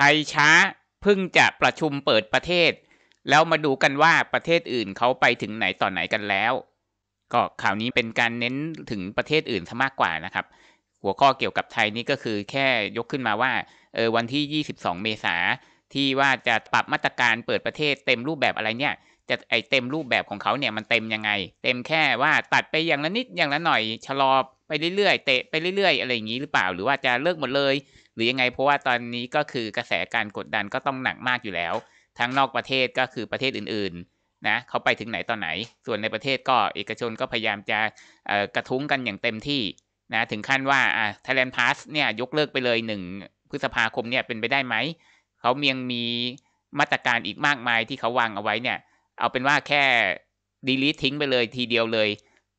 ไทยช้าเพิ่งจะประชุมเปิดประเทศ แล้วมาดูกันว่าประเทศอื่นเขาไปถึงไหนต่อไหนกันแล้ว ก็ข่าวนี้เป็นการเน้นถึงประเทศอื่นซะมากกว่านะครับ หัวข้อเกี่ยวกับไทยนี่ก็คือแค่ยกขึ้นมาว่าเออวันที่ 22 เมษาที่ว่าจะปรับมาตรการเปิดประเทศ เต็มรูปแบบอะไรเนี่ยจะไอเต็มรูปแบบของเขาเนี่ยมันเต็มยังไง เต็มแค่ว่าตัดไปอย่างละนิดอย่างละหน่อยชะลอไปเรื่อยๆเตะไปเรื่อยๆ อะไรอย่างนี้หรือเปล่าหรือว่าจะเลิกหมดเลยหรือยังไงเพราะว่าตอนนี้ก็คือกระแสการกดดันก็ต้องหนักมากอยู่แล้ว ทั้งนอกประเทศก็คือประเทศอื่นๆนะเขาไปถึงไหนตอนไหนส่วนในประเทศก็เอกชนก็พยายามจะกระทุ้งกันอย่างเต็มที่นะถึงขั้นว่าอ่า t ท a i l พา d p a เนี่ยยกเลิกไปเลยหนึ่งพฤษภาคมเนี่ยเป็นไปได้ไหม เขาเมียงมีมาตรการอีกมากมายที่เขาวางเอาไว้เนี่ย เอาเป็นว่าแค่ดีลิททิ้งไปเลยทีเดียวเลย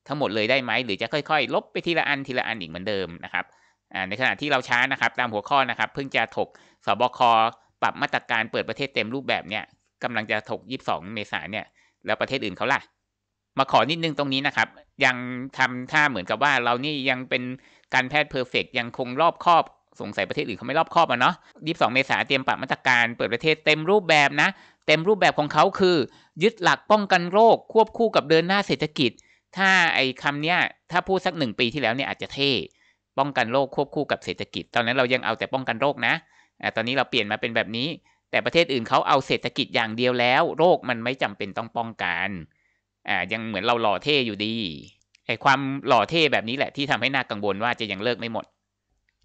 ทั้งหมดเลยได้ไหมหรือจะค่อยๆ ลบไปทีละอันทีละอันอีกเหมือนเดิมนะครับในขณะที่เราช้านะครับตามหัวข้อนะครับเพิ่งจะถกสบคปรับมาตรการเปิดประเทศเต็มรูปแบบเนี่ยกำลังจะถก 22 เมษายนเนี่ยแล้วประเทศอื่นเขาล่ะมาขอนิดนึงตรงนี้นะครับยังทำท่าเหมือนกับว่าเรานี่ยังเป็นการแพทย์เพอร์เฟกยังคงรอบครอบสงสัยประเทศอื่นเขาไม่รอบครอบอ่ะเนาะ22 เมษายนเตรียมปรับมาตรการเปิดประเทศเต็มรูปแบบนะ เต็มรูปแบบของเขาคือ ยึดหลักป้องกันโรคควบคู่กับเดินหน้าเศรษฐกิจ ถ้าไอ้คำเนี้ยถ้าพูดสักหนึ่งปีที่แล้วเนี่ยอาจจะเท่ป้องกันโรคควบคู่กับเศรษฐกิจ ตอนนั้นเรายังเอาแต่ป้องกันโรคนะ ตอนนี้เราเปลี่ยนมาเป็นแบบนี้ แต่ประเทศอื่นเขาเอาเศรษฐกิจอย่างเดียวแล้ว โรคมันไม่จำเป็นต้องป้องกันอ่ายังเหมือนเราหล่อเท่อยู่ดีไอความหล่อเท่แบบนี้แหละที่ทำให้น่ากังวลว่าจะยังเลิกไม่หมด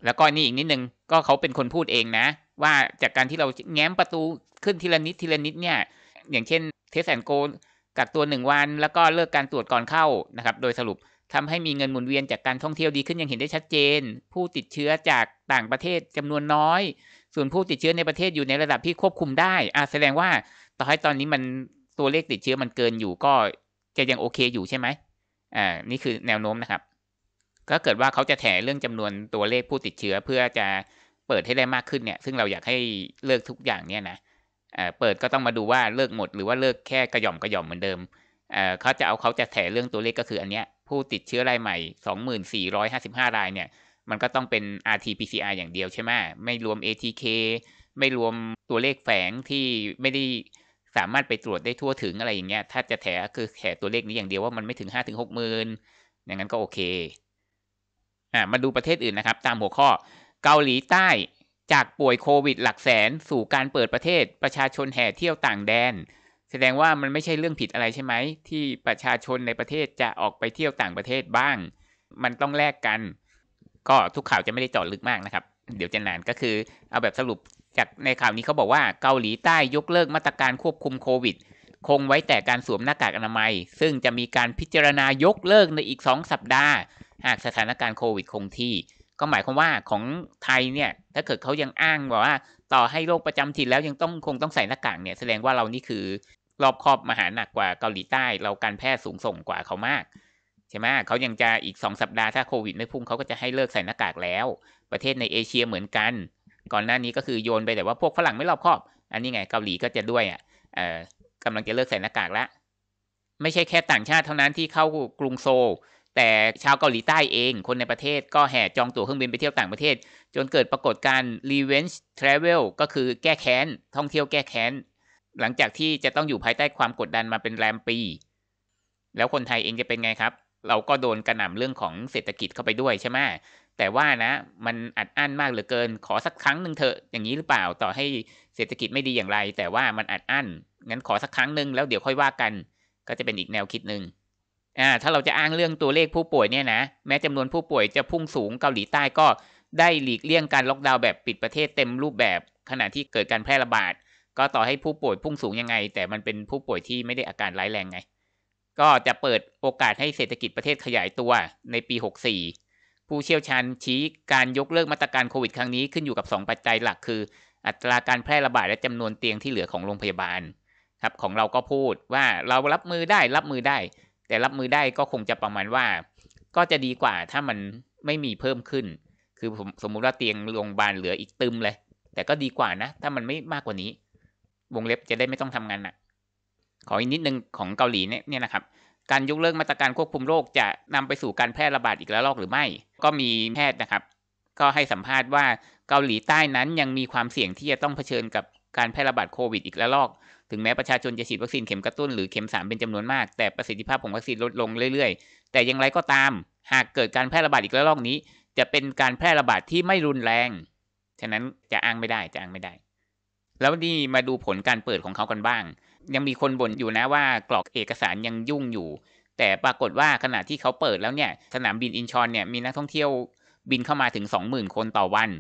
แล้วก็นี่อีกนิดนึง ก็เขาเป็นคนพูดเองนะ ว่าจากการที่เราแง้มประตูขึ้นทีละนิดทีละนิดเนี่ย อย่างเช่น เทสแอนโกกักตัวหนึ่งวัน แล้วก็เลิกการตรวจก่อนเข้านะครับ โดยสรุปทำให้มีเงินหมุนเวียนจากการท่องเที่ยวดีขึ้น อย่างเห็นได้ชัดเจน ผู้ติดเชื้อจากต่างประเทศจำนวนน้อย ส่วนผู้ติดเชื้อในประเทศอยู่ในระดับที่ควบคุมได้อาแสดงว่าต่อให้ตอนนี้มันตัวเลขติดเชื้อมันเกินอยู่ก็จะยังโอเคอยู่ใช่ไหมอ่านี่คือแนวโน้มนะครับ ก็เกิดว่าเขาจะแถเรื่องจำนวนตัวเลขผู้ติดเชื้อเพื่อจะเปิดให้ได้มากขึ้นเนี่ย ซึ่งเราอยากให้เลิกทุกอย่างเนี่ยนะเปิดก็ต้องมาดูว่าเลิกหมดหรือว่าเลิกแค่กระย่อมกระย่อมเหมือนเดิมเขาจะเอาเขาจะแถเรื่องตัวเลขก็คืออันเนี้ยผู้ติดเชื้อรายใหม่ 24,55 รายเนี่ย มันก็ต้องเป็น RT-PCR อย่างเดียวใช่ไหม ไม่รวม ATK ไม่รวมตัวเลขแฝงที่ไม่ได้สามารถไปตรวจได้ทั่วถึงอะไรอย่างเงี้ย ถ้าจะแถคือแถตัวเลขนี้อย่างเดียวว่ามันไม่ถึง5้าถึงหกหมื่น อย่างนั้นก็โอเค อ่ามาดูประเทศอื่นนะครับ ตามหัวข้อ เกาหลีใต้จากป่วยโควิดหลักแสนสู่การเปิดประเทศประชาชนแห่เที่ยวต่างแดนแสดงว่ามันไม่ใช่เรื่องผิดอะไรใช่ไหม ที่ประชาชนในประเทศจะออกไปเที่ยวต่างประเทศบ้าง มันต้องแลกกัน ก็ทุกข่าวจะไม่ได้เจาะลึกมากนะครับ เดี๋ยวจะนานก็คือ เอาแบบสรุป จากในข่าวนี้เขาบอกว่าเกาหลีใต้ยกเลิกมาตรการควบคุมโควิด คงไว้แต่การสวมหน้ากากอนามัย ซึ่งจะมีการพิจารณายกเลิกในอีก2สัปดาห์ หากสถานการณ์โควิดคงที่ ก็หมายความว่าของไทยเนี่ยถ้าเกิดเขายังอ้างบอกว่าต่อให้โรคประจำถิ่นแล้วยังต้องคงต้องใส่หน้ากากเนี่ยแสดงว่าเรานี่คือรอบครอบมหาหนักกว่าเกาหลีใต้เราการแพทย์สูงส่งกว่าเขามาก ใช่ไหมเขายังจะอีกสองสัปดาห์ ถ้าโควิดไม่พุ่งเขาก็จะให้เลิกใส่หน้ากากแล้ว ประเทศในเอเชียเหมือนกัน ก่อนหน้านี้ก็คือโยนไปแต่ว่าพวกฝรั่งไม่รอบครอบ อันนี้ไงเกาหลีก็จะด้วยอ่ะเออกำลังจะเลิกใส่หน้ากากแล้ว ไม่ใช่แค่ต่างชาติเท่านั้นที่เข้ากรุงโซลแต่ชาวเกาหลีใต้เอง คนในประเทศก็แห่จองตั๋วเครื่องบินไปเที่ยวต่างประเทศ จนเกิดปรากฏการณ์ revenge travel ก็คือแก้แค้นท่องเที่ยวแก้แค้นหลังจากที่จะต้องอยู่ภายใต้ความกดดันมาเป็นแรมปี แล้วคนไทยเองจะเป็นไงครับ เราก็โดนกระหน่ำเรื่องของเศรษฐกิจเข้าไปด้วยใช่ไหมแต่ว่านะ มันอัดอั้นมากเหลือเกิน ขอสักครั้งหนึ่งเถอะอย่างนี้หรือเปล่าต่อให้เศรษฐกิจไม่ดีอย่างไร แต่ว่ามันอัดอั้นงั้นขอสักครั้งหนึ่งแล้วเดี๋ยวค่อยว่ากัน ก็จะเป็นอีกแนวคิดหนึ่งอ่าถ้าเราจะอ้างเรื่องตัวเลขผู้ป่วยเนี่ยนะแม้จำนวนผู้ป่วยจะพุ่งสูงเกาหลีใต้ก็ ได้หลีกเลี่ยงการล็อกดาวน์แบบปิดประเทศเต็มรูปแบบ ขณะที่เกิดการแพร่ระบาดก็ต่อให้ผู้ป่วยพุ่งสูงยังไง แต่มันเป็นผู้ป่วยที่ไม่ได้อาการร้ายแรงไง ก็จะเปิดโอกาสให้เศรษฐกิจประเทศขยายตัวในปี 64 ผู้เชี่ยวชาญชี้การยกเลิกมาตรการโควิดครั้งนี้ขึ้นอยู่กับ 2 ปัจจัยหลักคือ อัตราการแพร่ระบาดและจำนวนเตียงที่เหลือของโรงพยาบาล ครับของเราก็พูดว่าเรารับมือได้รับมือได้ แต่รับมือได้ก็คงจะประมาณว่า ก็จะดีกว่าถ้ามันไม่มีเพิ่มขึ้น คือสมมุติว่าเตียงโรงพยาบาลเหลืออีกตึมเลย แต่ก็ดีกว่านะ ถ้ามันไม่มากกว่านี้วงเล็บจะได้ไม่ต้องทำงานหนักขออีกนิดนึงของเกาหลีเนี่ยเนี่ยนะครับ การยกเลิกมาตรการควบคุมโรคจะนำไปสู่การแพร่ระบาดอีกระลอกหรือไม่ ก็มีแพทย์นะครับ ก็ให้สัมภาษณ์ว่าเกาหลีใต้นั้นยังมีความเสี่ยงที่จะต้องเผชิญกับการแพร่ระบาดโควิดอีกระลอก ถึงแม้ประชาชนจะฉีดวัคซีนเข็มกระตุ้นหรือเข็ม3เป็นจำนวนมากแต่ประสิทธิภาพของวัคซีนลดลงเรื่อยๆแต่อย่างไรก็ตามหากเกิดการแพร่ระบาดอีกระลอกนี้ จะเป็นการแพร่ระบาดที่ไม่รุนแรง ฉะนั้นจะอ้างไม่ได้จะอ้างไม่ได้แล้วนี่มาดูผลการเปิดของเขากันบ้าง ยังมีคนบ่นอยู่นะว่ากรอกเอกสารยังยุ่งอยู่ แต่ปรากฏว่าขณะที่เขาเปิดแล้วเนี่ย สนามบินอินชอนเนี่ยมีนักท่องเที่ยวบินเข้ามาถึง20,000คนต่อวัน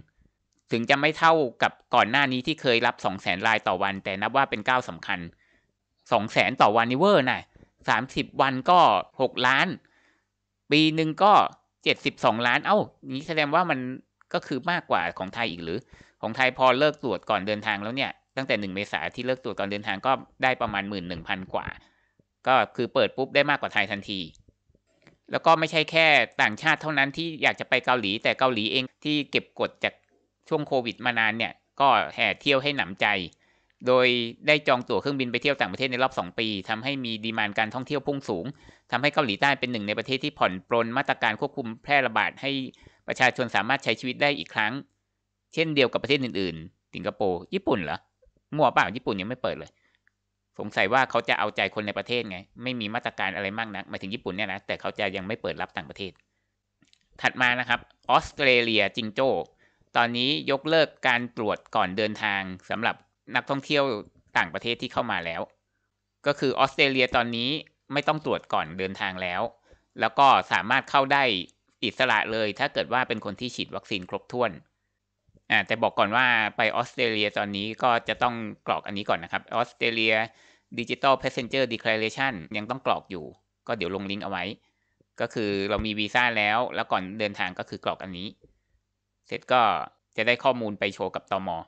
ถึงจะไม่เท่ากับก่อนหน้านี้ที่เคยรับ200,000รายต่อวันแต่นับว่าเป็นก้าวสำคัญ200,000ต่อวันนี่เวอร์นะ30 วันก็ 6 ล้านปีหนึ่งก็72ล้านเอา้านี้แสดงว่ามันก็คือมากกว่าของไทยอีกหรือของไทยพอเลิกตรวจก่อนเดินทางแล้วเนี่ยตั้งแต่หนึ่งเมษาที่เลิกตรวจก่อนเดินทางก็ได้ประมาณหมื่นหนึ่งพันกว่า ก็คือเปิดปุ๊บได้มากกว่าไทยทันที แล้วก็ไม่ใช่แค่ต่างชาติเท่านั้นที่อยากจะไปเกาหลีแต่เกาหลีเองที่เก็บกดจากช่วงโควิดมานานเนี่ยก็แห่เที่ยวให้หนำใจ โดยได้จองตั๋วเครื่องบินไปเที่ยวต่างประเทศในรอบ 2 ปี ทำให้มีดีมานการท่องเที่ยวพุ่งสูง ทำให้เกาหลีใต้เป็นหนึ่งในประเทศที่ผ่อนปรนมาตรการควบคุมแพร่ระบาดให้ประชาชนสามารถใช้ชีวิตได้อีกครั้งเช่นเดียวกับประเทศอื่นๆ สิงคโปร์ญี่ปุ่นเหรอมั่วเปล่าญี่ปุ่นยังไม่เปิดเลย สงสัยว่าเขาจะเอาใจคนในประเทศไง ไม่มีมาตรการอะไรมากนักมาถึงญี่ปุ่นเนี่ยนะ แต่เขาจะยังไม่เปิดรับต่างประเทศ ถัดมานะครับ ออสเตรเลีย จิงโจ้ ตอนนี้ยกเลิกการตรวจก่อนเดินทาง สำหรับนักท่องเที่ยวต่างประเทศที่เข้ามาแล้ว ก็คือออสเตรเลียตอนนี้ไม่ต้องตรวจก่อนเดินทางแล้ว แล้วก็สามารถเข้าได้อิสระเลย ถ้าเกิดว่าเป็นคนที่ฉีดวัคซีนครบถ้วนอ่าแต่บอกก่อนว่าไปออสเตรเลียตอนนี้ก็จะต้องกรอกอันนี้ก่อนนะครับออสเตรเลียดิจิทัลเพสเซนเจอร์ดีคลาเรชันยังต้องกรอกอยู่ ก็เดี๋ยวลงลิงก์เอาไว้ ก็คือเรามีวีซ่าแล้วแล้วก่อนเดินทางก็คือกรอกอันนี้ เสร็จก็จะได้ข้อมูลไปโชว์กับตอมอ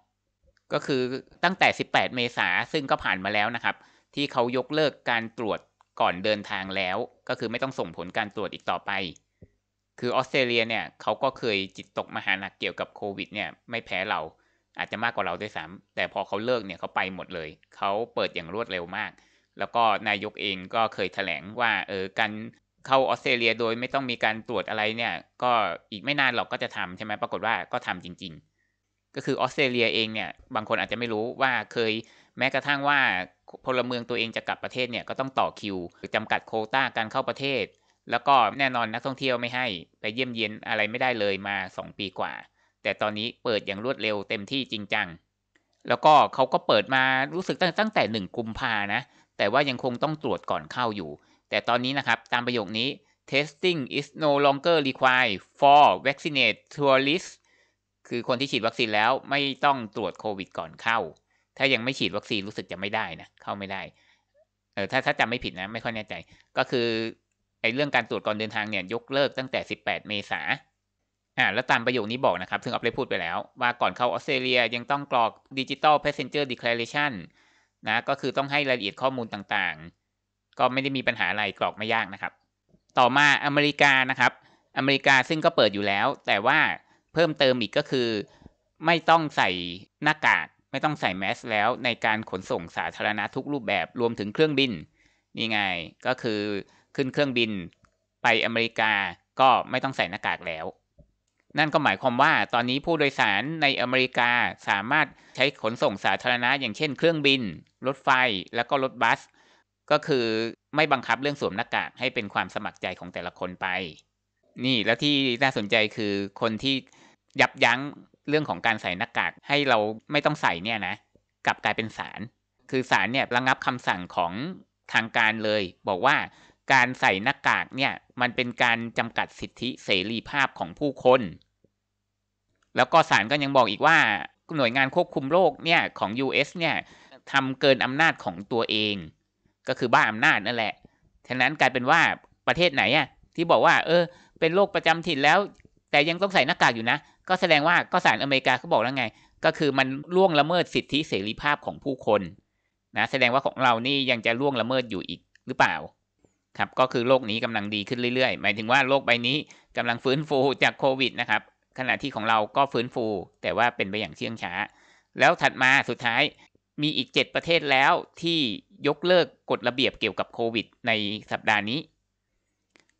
ก็คือตั้งแต่ 18 เมษาซึ่งก็ผ่านมาแล้วนะครับ ที่เขายกเลิกการตรวจก่อนเดินทางแล้ว ก็คือไม่ต้องส่งผลการตรวจอีกต่อไปคือออสเตรเลียเนี่ยเขาก็เคยจิตตกมหาหนักเกี่ยวกับโควิดเนี่ย ไม่แพ้เรา อาจจะมากกว่าเราด้วยซ้ำแต่พอเขาเลิกเนี่ยเขาไปหมดเลยเขาเปิดอย่างรวดเร็วมาก แล้วก็นายกเองก็เคยถแถลงว่าเออการเข้าออสเตรเลียโดยไม่ต้องมีการตรวจอะไรเนี่ย ก็อีกไม่นานหรอกก็จะทำใช่ไหมปรากฏว่าก็ทำจริง ๆ ก็คือออสเตรเลียเองเนี่ย บางคนอาจจะไม่รู้ว่าเคยแม้กระทั่งว่าพลเมืองตัวเองจะกลับประเทศเนี่ยก็ต้องต่อคิวจำกัดโคต้าการเข้าประเทศแล้วก็แน่นอนนักท่องเที่ยวไม่ให้ไปเยี่ยมเยียนอะไรไม่ได้เลยมา 2 ปีกว่า แต่ตอนนี้เปิดอย่างรวดเร็วเต็มที่จริงจังแล้วก็เขาก็เปิดมารู้สึกตั้งตั้งแต่ 1 กุมภานะ แต่ว่ายังคงต้องตรวจก่อนเข้าอยู่ แต่ตอนนี้นะครับตามประโยคนี้ testing is no longer required for vaccinated tourists คือคนที่ฉีดวัคซีนแล้วไม่ต้องตรวจโควิดก่อนเข้า ถ้ายังไม่ฉีดวัคซีนรู้สึกจะไม่ได้นะเข้าไม่ได้เออถ้าถ้าจำไม่ผิดนะ ไม่ค่อยแน่ใจก็คือไอ้เรื่องการตรวจก่อนเดินทางเนี่ย ยกเลิกตั้งแต่ 18 เมษาอ่าแล้วตามประโยคนี้บอกนะครับซึ่งอัปเดตพูดไปแล้วว่าก่อนเข้าออสเตรเลียยังต้องกรอกดิจิอลเพสเซนเจอร์ e ดคลาเรชันนะก็คือต้องให้รายละเอียดข้อมูลต่างๆ ก็ไม่ได้มีปัญหาอะไรกรอกไม่ยากนะครับ ต่อมาอเมริกานะครับ อเมริกาซึ่งก็เปิดอยู่แล้วแต่ว่าเพิ่มเติมอีกก็คือไม่ต้องใส่หน้ากากไม่ต้องใส่แมสแล้วในการขนส่งสาธารณะทุกรูปแบบรวมถึงเครื่องบินนี่ไงก็คือขึ้นเครื่องบินไปอเมริกาก็ไม่ต้องใส่หน้ากากแล้ว นั่นก็หมายความว่าตอนนี้ผู้โดยสารในอเมริกาสามารถใช้ขนส่งสาธารณะ อย่างเช่นเครื่องบิน รถไฟ แล้วก็รถบัส ก็คือไม่บังคับเรื่องสวมหน้ากากให้เป็นความสมัครใจของแต่ละคนไป นี่แล้วที่น่าสนใจคือคนที่ยับยั้งเรื่องของการใส่หน้ากากให้เราไม่ต้องใส่เนี่ยนะกลับกลายเป็นศาล คือศาลเนี่ยระงับคำสั่งของทางการเลย บอกว่าการใส่หน้ากากเนี่ยมันเป็นการจำกัดสิทธิเสรีภาพของผู้คน แล้วก็ศาลก็ยังบอกอีกว่าหน่วยงานควบคุมโรคเนี่ยของ US เนี่ยทำเกินอำนาจของตัวเอง ก็คือบ้าอำนาจนั่นแหละฉะนั้นกลายเป็นว่าประเทศไหนอะที่บอกว่า เออ เป็นโรคประจำถิ่นแล้ว แต่ยังต้องใส่หน้ากากอยู่นะก็แสดงว่าก็ศาลอเมริกาเขาบอกแล้วไง ก็คือมันล่วงละเมิดสิทธิเสรีภาพของผู้คนนะแสดงว่าของเรานี่ยังจะล่วงละเมิดอยู่อีกหรือเปล่าครับก็คือโลกนี้กำลังดีขึ้นเรื่อยๆ หมายถึงว่าโลกใบนี้กำลังฟื้นฟูจากโควิดนะครับขณะที่ของเราก็ฟื้นฟู แต่ว่าเป็นไปอย่างเชื่องช้า แล้วถัดมาสุดท้ายมีอีก 7 ประเทศแล้วที่ยกเลิกกฎระเบียบเกี่ยวกับโควิดในสัปดาห์นี้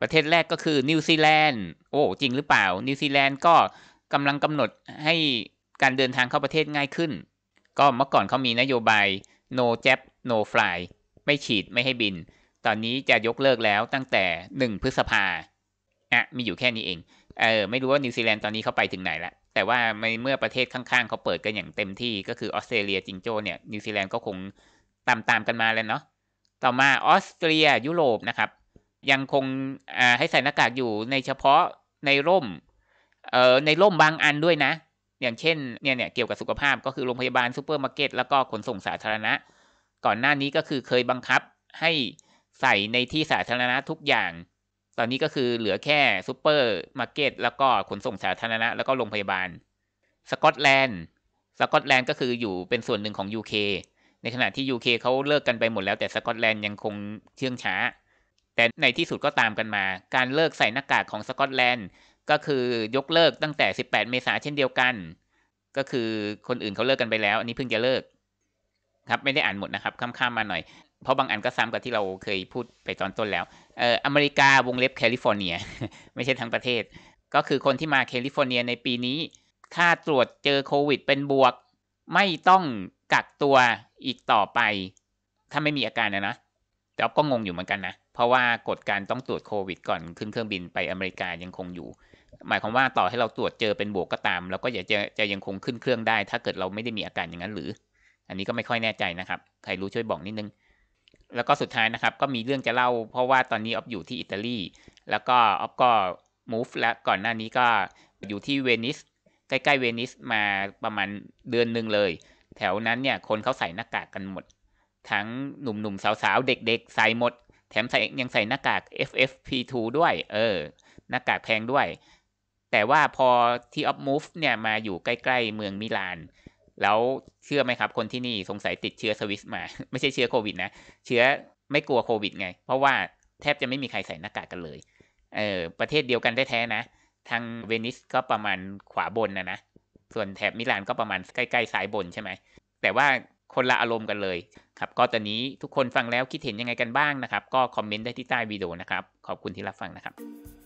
ประเทศแรกก็คือนิวซีแลนด์โอ้จริงหรือเปล่านิวซีแลนด์ก็กำลังกำหนดให้การเดินทางเข้าประเทศง่ายขึ้นก็เมื่อก่อนเขามีนโยบาย no jab no fly ไม่ฉีดไม่ให้บินตอนนี้จะยกเลิกแล้วตั้งแต่ 1 พฤษภาอ่ะ มีอยู่แค่นี้เอง เออ ไม่รู้ว่านิวซีแลนด์ตอนนี้เขาไปถึงไหนละแต่ว่าเมื่อประเทศข้างๆ เขาเปิดกันอย่างเต็มที่ ก็คือออสเตรเลียจิงโจ้เนี่ยนิวซีแลนด์ก็คงตามตามกันมาแล้วเนาะ ต่อมาออสเตรียยุโรปนะครับ ยังคงให้ใส่หน้ากากอยู่ในเฉพาะในร่ม เอ่อในร่มบางอันด้วยนะ อย่างเช่นเนี่ยเนี่ยเกี่ยวกับสุขภาพก็คือโรงพยาบาลซูเปอร์มาร์เก็ตแล้วก็ขนส่งสาธารณะ ก่อนหน้านี้ก็คือเคยบังคับให้ใส่ในที่สาธารณะทุกอย่าง ตอนนี้ก็คือเหลือแค่ซูเปอร์มาร์เก็ตแล้วก็ขนส่งสาธารณะแล้วก็โรงพยาบาล สกอตแลนด์ สกอตแลนด์ก็คืออยู่เป็นส่วนหนึ่งของ UK ในขณะที่ UK เขาเลิกกันไปหมดแล้วแต่สกอตแลนด์ยังคงเชื่องช้า แต่ในที่สุดก็ตามกันมา การเลิกใส่หน้ากากของสกอตแลนด์ก็คือยกเลิกตั้งแต่ 18 เมษาเช่นเดียวกัน ก็คือคนอื่นเขาเลิกกันไปแล้วอันนี้เพิ่งจะเลิกครับไม่ได้อ่านหมดนะครับข้ามๆมาหน่อยเพราะบางอันก็ซ้ำกับที่เราเคยพูดไปตอนต้นแล้วเอออเมริกาวงเล็บแคลิฟอร์เนีย ไม่ใช่ทั้งประเทศ ก็คือคนที่มาแคลิฟอร์เนียในปีนี้ ถ้าตรวจเจอโควิด เป็นบวก ไม่ต้องกักตัวอีกต่อไป ถ้าไม่มีอาการนะนะ แต่ก็งงอยู่เหมือนกันนะ เพราะว่ากฎการต้องตรวจโควิดก่อนขึ้นเครื่องบินไปอเมริกายังคงอยู่ หมายความว่าต่อให้เราตรวจเจอเป็นบวกก็ตามเราก็อยากจะจะยังคงขึ้นเครื่องได้ ถ้าเกิดเราไม่ได้มีอาการอย่างนั้นหรือ อันนี้ก็ไม่ค่อยแน่ใจนะครับ ใครรู้ช่วยบอกนิดนึงแล้วก็สุดท้ายนะครับก็มีเรื่องจะเล่าเพราะว่าตอนนี้ ออฟอยู่ที่อิตาลี แล้วก็ออฟก็มูฟและก่อนหน้านี้ก็อยู่ที่เวนิสใกล้ๆเวนิสมาประมาณเดือนหนึ่งเลย แถวนั้นเนี่ยคนเขาใส่หน้ากากกันหมด ทั้งหนุ่มๆสาวๆเด็กๆใส่หมด แถมใส่ยังใส่หน้ากาก FFP2 ด้วยเออหน้ากากแพงด้วย แต่ว่าพอที่ออฟมูฟเนี่ยมาอยู่ใกล้ๆเมืองมิลานแล้วเชื่อไหมครับคนที่นี่สงสัยติดเชื้อสวิสมาไม่ใช่เชื้อโควิดนะ เชื้อไม่กลัวโควิดไง เพราะว่าแทบจะไม่มีใครใส่หน้ากากกันเลย เออประเทศเดียวกันแท้ๆนะ ทางเวนิสก็ประมาณขวาบนนะนะส่วนแถบมิลานก็ประมาณใกล้ๆซ้ายบนใช่ไหมแต่ว่าคนละอารมณ์กันเลยครับ ก็ตอนนี้ทุกคนฟังแล้วคิดเห็นยังไงกันบ้างนะครับ ก็คอมเมนต์ได้ที่ใต้วิดีโอนะครับ ขอบคุณที่รับฟังนะครับ